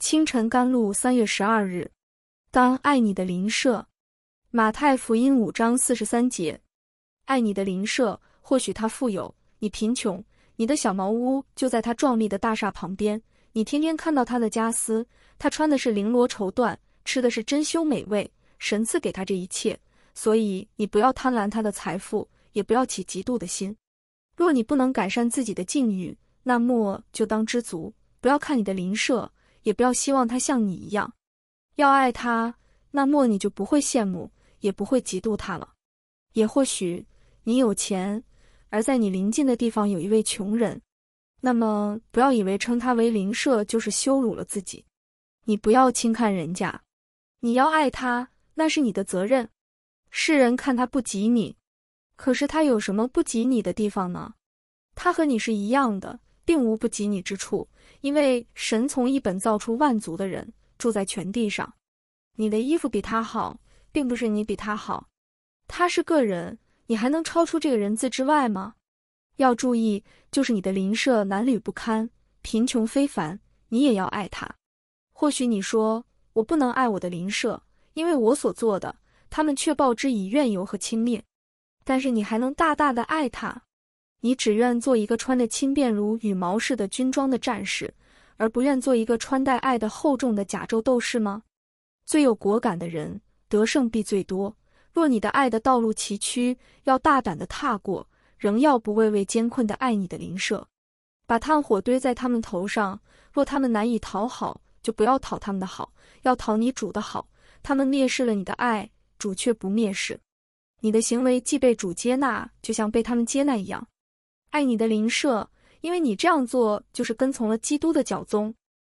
清晨甘露，三月十二日。当爱你的邻舍。马太福音五章四十三节：爱你的邻舍，或许他富有，你贫穷；你的小茅屋就在他壮丽的大厦旁边，你天天看到他的家私，他穿的是绫罗绸缎，吃的是珍馐美味，神赐给他这一切，所以你不要贪婪他的财富，也不要起嫉妒的心。若你不能改善自己的境遇，那莫就当知足，不要看你的邻舍。也不要希望他像你一样，要爱他，那么你就不会羡慕，也不会嫉妒他了。也或许你有钱，而在你邻近的地方有一位穷人，那么不要以为称他为邻舍就是羞辱了自己，你不要轻看人家，你要爱他，那是你的责任。世人看他不及你，可是他有什么不及你的地方呢？他和你是一样的。并无不及你之处，因为神从一本造出万族的人，住在全地上。你的衣服比他好，并不是你比他好。他是个人，你还能超出这个人字之外吗？要注意，就是你的邻舍男女不堪，贫穷非凡，你也要爱他。或许你说我不能爱我的邻舍，因为我所做的，他们却报之以怨尤和轻蔑。但是你还能大大的爱他。你只愿做一个穿着轻便如羽毛似的军装的战士，而不愿做一个穿戴爱的厚重的甲胄斗士吗？最有果敢的人得胜必最多。若你的爱的道路崎岖，要大胆的踏过，仍要不畏畏艰困的爱你的邻舍，把炭火堆在他们头上。若他们难以讨好，就不要讨他们的好，要讨你主的好。他们蔑视了你的爱，主却不蔑视。你的行为既被主接纳，就像被他们接纳一样。爱你的林舍，因为你这样做就是跟从了基督的脚宗。